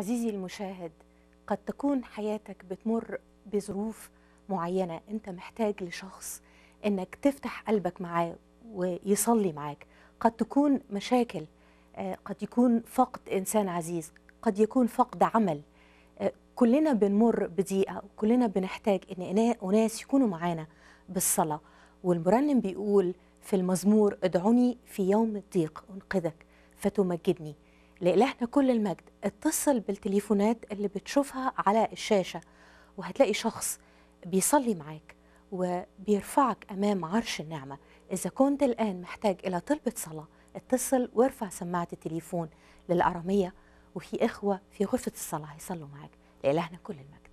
عزيزي المشاهد قد تكون حياتك بتمر بظروف معينة أنت محتاج لشخص أنك تفتح قلبك معاه ويصلي معاك قد تكون مشاكل آه، قد يكون فقد إنسان عزيز قد يكون فقد عمل آه، كلنا بنمر بضيقة وكلنا بنحتاج أن أناس يكونوا معانا بالصلاة والمرنم بيقول في المزمور ادعوني في يوم الضيق أنقذك فتمجدني لإلهنا كل المجد اتصل بالتليفونات اللي بتشوفها على الشاشة وهتلاقي شخص بيصلي معاك وبيرفعك أمام عرش النعمة إذا كنت الآن محتاج إلى طلبة صلاة اتصل وارفع سماعة التليفون للأرامية وفي إخوة في غرفة الصلاة هيصلوا معاك لإلهنا كل المجد